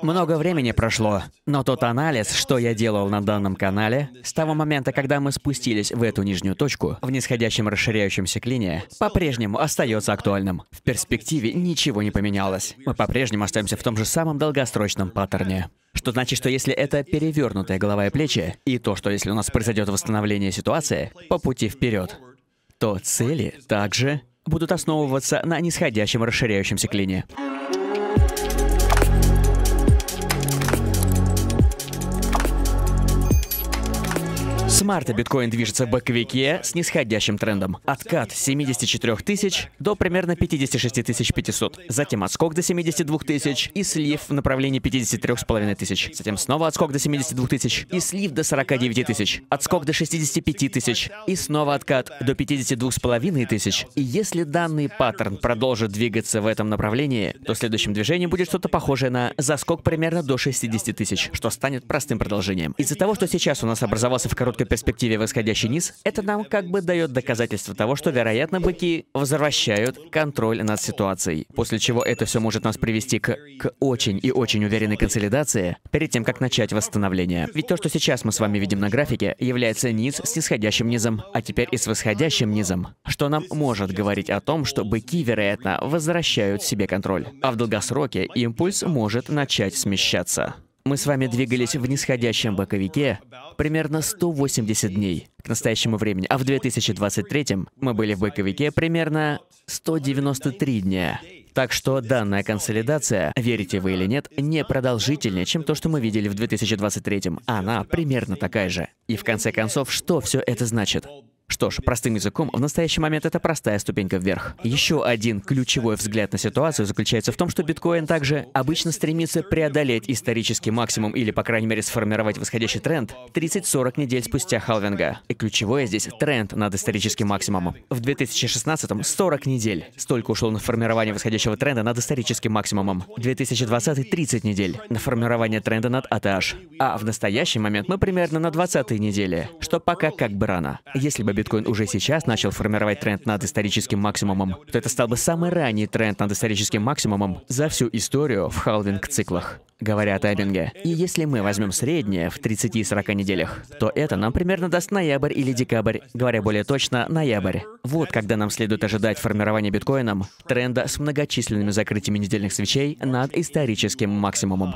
Много времени прошло, но тот анализ, что я делал на данном канале, с того момента, когда мы спустились в эту нижнюю точку, в нисходящем расширяющемся клине, по-прежнему остается актуальным. В перспективе ничего не поменялось. Мы по-прежнему остаемся в том же самом долгосрочном паттерне. Что значит, что если это перевернутая голова и плечи, и то, что если у нас произойдет восстановление ситуации по пути вперед, то цели также будут основываться на нисходящем расширяющемся клине. С марта биткоин движется в боковике с нисходящим трендом. Откат 74 тысяч до примерно 56 500. Затем отскок до 72 тысяч и слив в направлении 53,5 тысяч. Затем снова отскок до 72 тысяч и слив до 49 тысяч. Отскок до 65 тысяч и снова откат до 52,5 тысяч. И если данный паттерн продолжит двигаться в этом направлении, то следующим движением будет что-то похожее на заскок примерно до 60 тысяч, что станет простым продолжением. Из-за того, что сейчас у нас образовался в короткой перспективе восходящий низ, это нам как бы дает доказательство того, что, вероятно, быки возвращают контроль над ситуацией. После чего это все может нас привести к, к очень и очень уверенной консолидации перед тем, как начать восстановление. Ведь то, что сейчас мы с вами видим на графике, является низ с нисходящим низом, а теперь и с восходящим низом, что нам может говорить о том, что быки, вероятно, возвращают себе контроль. А в долгосроке импульс может начать смещаться. Мы с вами двигались в нисходящем боковике примерно 180 дней к настоящему времени, а в 2023 мы были в боковике примерно 193 дня. Так что данная консолидация, верите вы или нет, не продолжительнее, чем то, что мы видели в 2023. Она примерно такая же. И в конце концов, что все это значит? Что ж, простым языком, в настоящий момент это простая ступенька вверх. Еще один ключевой взгляд на ситуацию заключается в том, что биткоин также обычно стремится преодолеть исторический максимум или, по крайней мере, сформировать восходящий тренд 30-40 недель спустя халвинга. И ключевое здесь — тренд над историческим максимумом. В 2016-м 40 недель. Столько ушло на формирование восходящего тренда над историческим максимумом. 2020 — й 30 недель на формирование тренда над атаж. А в настоящий момент мы примерно на 20-й неделе, что пока как бы рано. Если бы биткоин уже сейчас начал формировать тренд над историческим максимумом, то это стал бы самый ранний тренд над историческим максимумом за всю историю в халвинг-циклах говоря о тайминге. И если мы возьмем среднее в 30-40 неделях, то это нам примерно даст ноябрь или декабрь, говоря более точно, ноябрь. Вот когда нам следует ожидать формирования биткоином тренда с многочисленными закрытиями недельных свечей над историческим максимумом.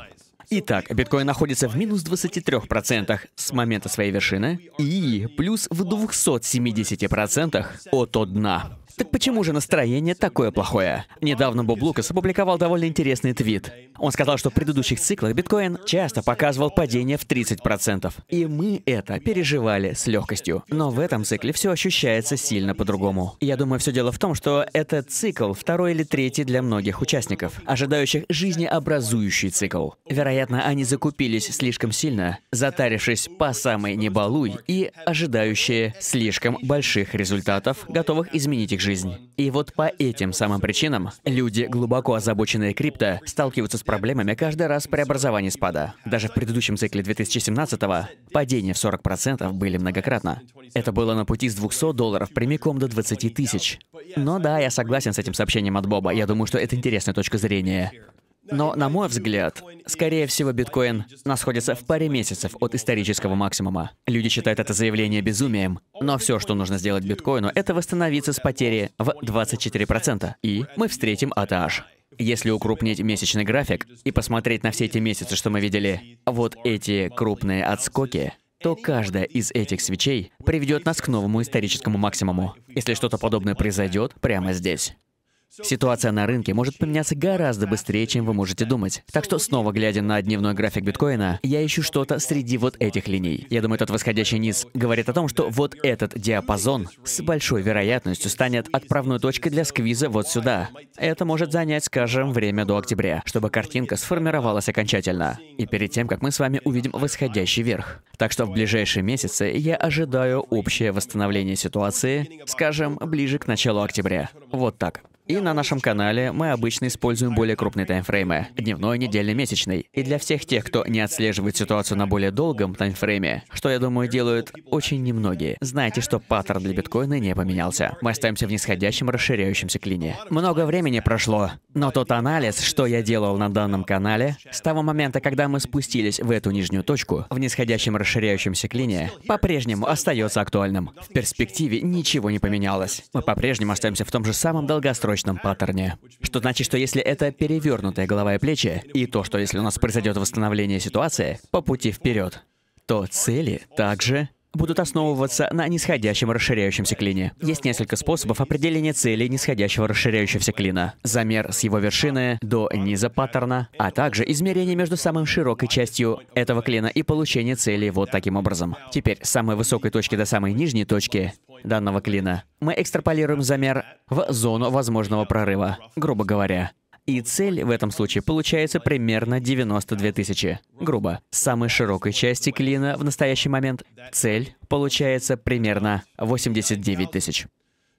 Итак, биткоин находится в минус 23% с момента своей вершины и плюс в 270% от дна. Так почему же настроение такое плохое? Недавно Боб Лукас опубликовал довольно интересный твит. Он сказал, что в предыдущих циклах биткоин часто показывал падение в 30%. И мы это переживали с легкостью. Но в этом цикле все ощущается сильно по-другому. Я думаю, все дело в том, что этот цикл второй или третий для многих участников, ожидающих жизнеобразующий цикл. Вероятно, они закупились слишком сильно, затарившись по самой небалуй и ожидающие слишком больших результатов, готовых изменить их жизнь. И вот по этим самым причинам люди, глубоко озабоченные крипто, сталкиваются с проблемами каждый раз при образовании спада. Даже в предыдущем цикле 2017-го падения в 40% были многократно. Это было на пути с 200 долларов прямиком до 20 тысяч. Но да, я согласен с этим сообщением от Боба. Я думаю, что это интересная точка зрения. Но, на мой взгляд, скорее всего, биткоин находится в паре месяцев от исторического максимума. Люди считают это заявление безумием, но все, что нужно сделать биткоину, это восстановиться с потери в 24%, и мы встретим АТАЖ. Если укрупнить месячный график и посмотреть на все эти месяцы, что мы видели, вот эти крупные отскоки, то каждая из этих свечей приведет нас к новому историческому максимуму, если что-то подобное произойдет прямо здесь. Ситуация на рынке может поменяться гораздо быстрее, чем вы можете думать. Так что, снова глядя на дневной график биткоина, я ищу что-то среди вот этих линий. Я думаю, этот восходящий низ говорит о том, что вот этот диапазон с большой вероятностью станет отправной точкой для сквиза вот сюда. Это может занять, скажем, время до октября, чтобы картинка сформировалась окончательно. И перед тем, как мы с вами увидим восходящий верх. Так что в ближайшие месяцы я ожидаю общее восстановление ситуации, скажем, ближе к началу октября. Вот так. И на нашем канале мы обычно используем более крупные таймфреймы — дневной, недельный, месячный. И для всех тех, кто не отслеживает ситуацию на более долгом таймфрейме, что, я думаю, делают очень немногие, знайте, что паттерн для биткоина не поменялся. Мы остаемся в нисходящем расширяющемся клине. Много времени прошло, но тот анализ, что я делал на данном канале, с того момента, когда мы спустились в эту нижнюю точку, в нисходящем расширяющемся клине, по-прежнему остается актуальным. В перспективе ничего не поменялось. Мы по-прежнему остаемся в том же самом долгосрочном срочном паттерне. Что значит, что если это перевернутая голова и плечи, и то, что если у нас произойдет восстановление ситуации по пути вперед, то цели также будут основываться на нисходящем расширяющемся клине. Есть несколько способов определения цели нисходящего расширяющегося клина. Замер с его вершины до низа паттерна, а также измерение между самой широкой частью этого клина и получение цели вот таким образом. Теперь с самой высокой точки до самой нижней точки данного клина мы экстраполируем замер в зону возможного прорыва, грубо говоря. И цель в этом случае получается примерно 92 тысячи. Грубо. С самой широкой части клина в настоящий момент цель получается примерно 89 тысяч.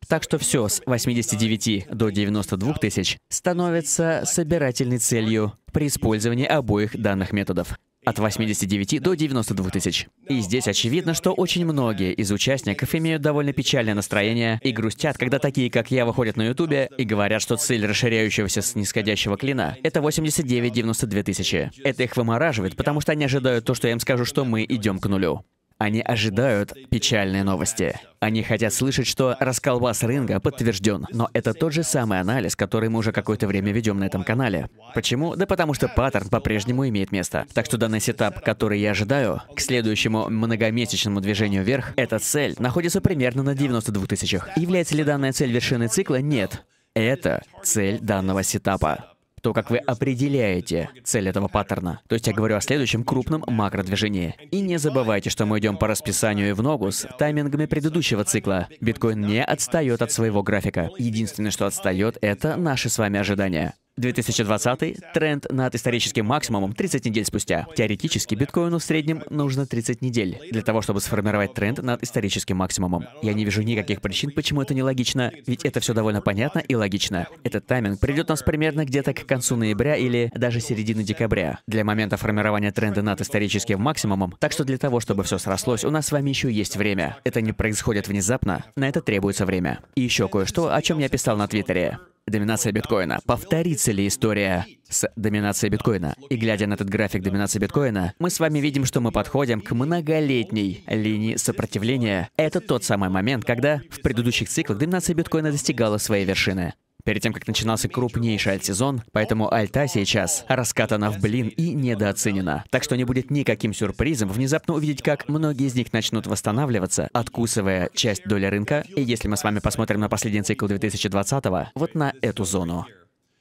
Так что все с 89 до 92 тысяч становится собирательной целью при использовании обоих данных методов от 89 до 92 тысяч. И здесь очевидно, что очень многие из участников имеют довольно печальное настроение и грустят, когда такие, как я, выходят на Ютубе и говорят, что цель расширяющегося с нисходящего клина — это 89-92 тысячи. Это их вымораживает, потому что они ожидают то, что я им скажу, что мы идем к нулю. Они ожидают печальные новости. Они хотят слышать, что расколбас рынка подтвержден. Но это тот же самый анализ, который мы уже какое-то время ведем на этом канале. Почему? Да потому что паттерн по-прежнему имеет место. Так что данный сетап, который я ожидаю, к следующему многомесячному движению вверх, эта цель находится примерно на 92 тысячах. Является ли данная цель вершины цикла? Нет. Это цель данного сетапа то как вы определяете цель этого паттерна. То есть я говорю о следующем крупном макродвижении. И не забывайте, что мы идем по расписанию и в ногу с таймингами предыдущего цикла. Биткоин не отстает от своего графика. Единственное, что отстает, это наши с вами ожидания. 2020 тренд над историческим максимумом 30 недель спустя. Теоретически биткоину в среднем нужно 30 недель для того, чтобы сформировать тренд над историческим максимумом. Я не вижу никаких причин, почему это нелогично, ведь это все довольно понятно и логично. Этот тайминг придет нас примерно где-то к концу ноября или даже середины декабря для момента формирования тренда над историческим максимумом. Так что для того, чтобы все срослось, у нас с вами еще есть время. Это не происходит внезапно, на это требуется время. И еще кое-что, о чем я писал на Твиттере. Доминация биткоина. Повторится ли история с доминацией биткоина? И глядя на этот график доминации биткоина, мы с вами видим, что мы подходим к многолетней линии сопротивления. Это тот самый момент, когда в предыдущих циклах доминация биткоина достигала своей вершины перед тем, как начинался крупнейший альт-сезон, поэтому альта сейчас раскатана в блин и недооценена. Так что не будет никаким сюрпризом внезапно увидеть, как многие из них начнут восстанавливаться, откусывая часть доли рынка. И если мы с вами посмотрим на последний цикл 2020-го, вот на эту зону,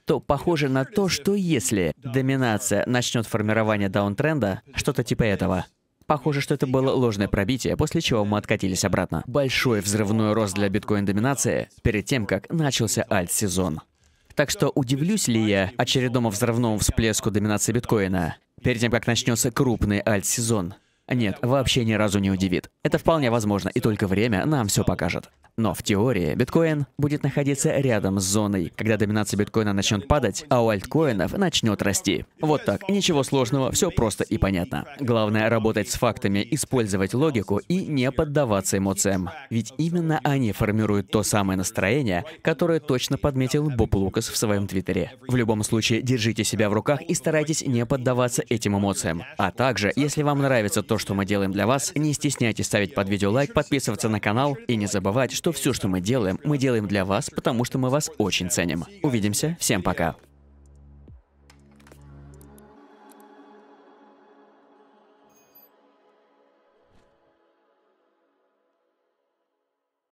то похоже на то, что если доминация начнет формирование даунтренда, что-то типа этого, Похоже, что это было ложное пробитие, после чего мы откатились обратно. Большой взрывной рост для биткоин-доминации перед тем, как начался альт-сезон. Так что удивлюсь ли я очередному взрывному всплеску доминации биткоина перед тем, как начнется крупный альт-сезон? Нет, вообще ни разу не удивит. Это вполне возможно, и только время нам все покажет. Но в теории биткоин будет находиться рядом с зоной, когда доминация биткоина начнет падать, а у альткоинов начнет расти. Вот так, ничего сложного, все просто и понятно. Главное работать с фактами, использовать логику и не поддаваться эмоциям. Ведь именно они формируют то самое настроение, которое точно подметил Боб Лукас в своем твиттере. В любом случае, держите себя в руках и старайтесь не поддаваться этим эмоциям. А также, если вам нравится то, что мы делаем для вас, не стесняйтесь ставить под видео лайк, подписываться на канал и не забывать, что все, что мы делаем, мы делаем для вас, потому что мы вас очень ценим. Увидимся, всем пока.